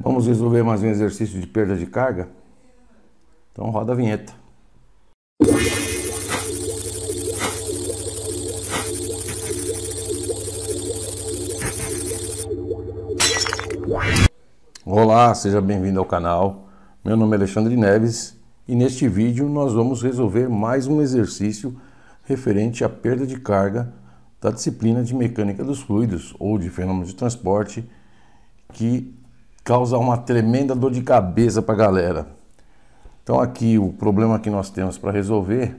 Vamos resolver mais um exercício de perda de carga? Então roda a vinheta. Olá, seja bem-vindo ao canal. Meu nome é Alexandre Neves e neste vídeo nós vamos resolver mais um exercício referente à perda de carga da disciplina de mecânica dos fluidos ou de fenômenos de transporte que causa uma tremenda dor de cabeça para a galera. Então aqui o problema que nós temos para resolver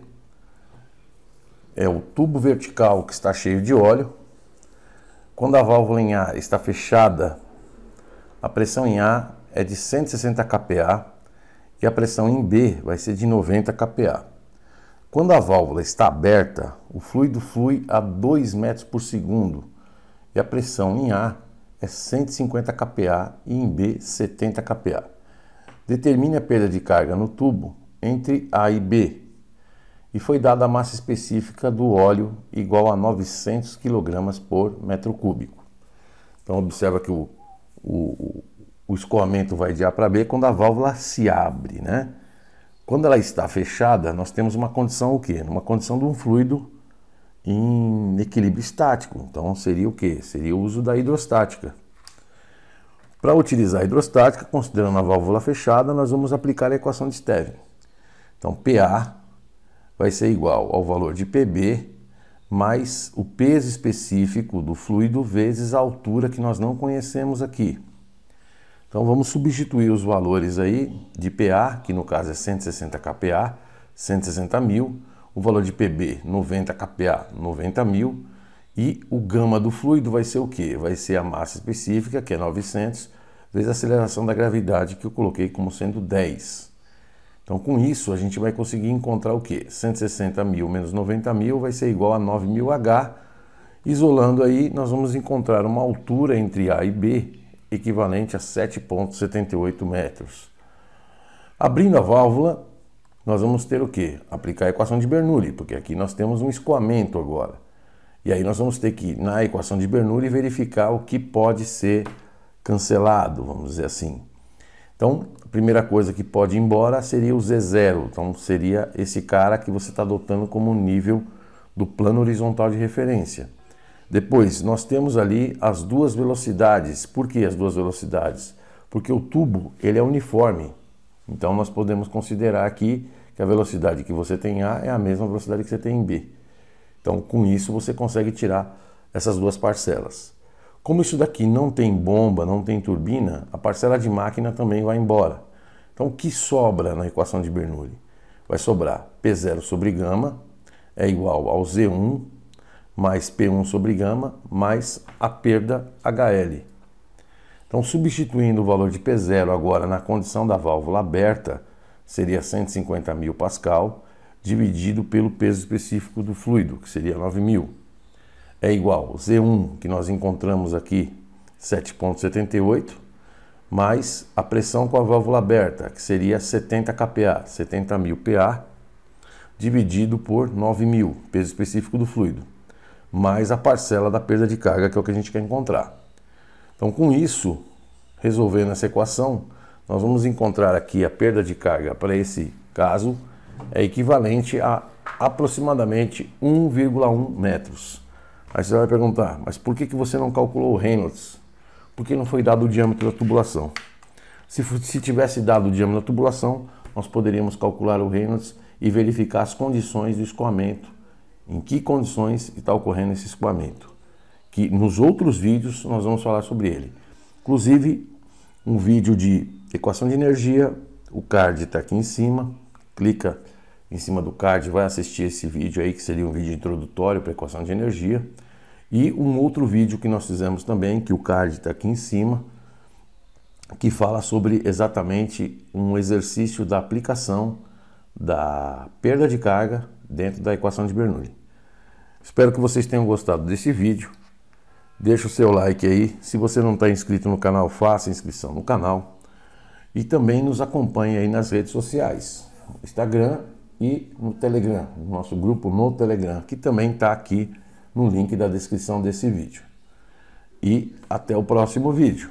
é o tubo vertical que está cheio de óleo. Quando a válvula em A está fechada, a pressão em A é de 160 kPa e a pressão em B vai ser de 90 kPa. Quando a válvula está aberta, o fluido flui a 2 metros por segundo e a pressão em A é 150 kPa e em B 70 kPa. Determine a perda de carga no tubo entre A e B e foi dada a massa específica do óleo igual a 900 kg por metro cúbico. Então observa que o, o, o escoamento vai de A para B quando a válvula se abre, né? Quando ela está fechada, nós temos uma condição o quê? Uma condição de um fluido em equilíbrio estático. Então seria o que? Seria o uso da hidrostática. Para utilizar a hidrostática, considerando a válvula fechada, nós vamos aplicar a equação de Steven. Então PA vai ser igual ao valor de PB mais o peso específico do fluido vezes a altura que nós não conhecemos aqui. Então vamos substituir os valores aí de PA, que no caso é 160 kPa, 160 mil, o valor de PB 90 kPa 90 mil e o gama do fluido vai ser o que? Vai ser a massa específica, que é 900, vezes a aceleração da gravidade que eu coloquei como sendo 10. Então com isso a gente vai conseguir encontrar o que? 160 mil menos 90 mil vai ser igual a mil H. Isolando aí nós vamos encontrar uma altura entre A e B equivalente a 7,78 metros. Abrindo a válvula, nós vamos ter o que? Aplicar a equação de Bernoulli, porque aqui nós temos um escoamento agora. E aí nós vamos ter que, na equação de Bernoulli, verificar o que pode ser cancelado, vamos dizer assim. Então, a primeira coisa que pode ir embora seria o Z0. Então, seria esse cara que você está adotando como nível do plano horizontal de referência. Depois, nós temos ali as duas velocidades. Por que as duas velocidades? Porque o tubo ele é uniforme. Então nós podemos considerar aqui que a velocidade que você tem em A é a mesma velocidade que você tem em B. Então com isso você consegue tirar essas duas parcelas. Como isso daqui não tem bomba, não tem turbina, a parcela de máquina também vai embora. Então o que sobra na equação de Bernoulli? Vai sobrar P0 sobre γ é igual ao Z1 mais P1 sobre γ mais a perda HL. Então, substituindo o valor de P0 agora na condição da válvula aberta, seria 150 mil Pascal, dividido pelo peso específico do fluido, que seria 9 mil. É igual Z1, que nós encontramos aqui, 7,78, mais a pressão com a válvula aberta, que seria 70 kPa, 70 mil PA, dividido por 9 mil, peso específico do fluido, mais a parcela da perda de carga, que é o que a gente quer encontrar. Então, com isso, resolvendo essa equação, nós vamos encontrar aqui a perda de carga para esse caso é equivalente a aproximadamente 1,1 metros. Aí você vai perguntar, mas por que, que você não calculou o Reynolds? Porque não foi dado o diâmetro da tubulação. Se, se tivesse dado o diâmetro da tubulação, nós poderíamos calcular o Reynolds e verificar as condições do escoamento, em que condições está ocorrendo esse escoamento que nos outros vídeos nós vamos falar sobre ele. Inclusive, um vídeo de equação de energia, o card está aqui em cima, clica em cima do card, vai assistir esse vídeo aí, que seria um vídeo introdutório para equação de energia. E um outro vídeo que nós fizemos também, que o card está aqui em cima, que fala sobre exatamente um exercício da aplicação da perda de carga dentro da equação de Bernoulli. Espero que vocês tenham gostado desse vídeo. Deixa o seu like aí. Se você não está inscrito no canal, faça inscrição no canal. E também nos acompanhe aí nas redes sociais, Instagram e no Telegram, nosso grupo no Telegram, que também está aqui no link da descrição desse vídeo. E até o próximo vídeo.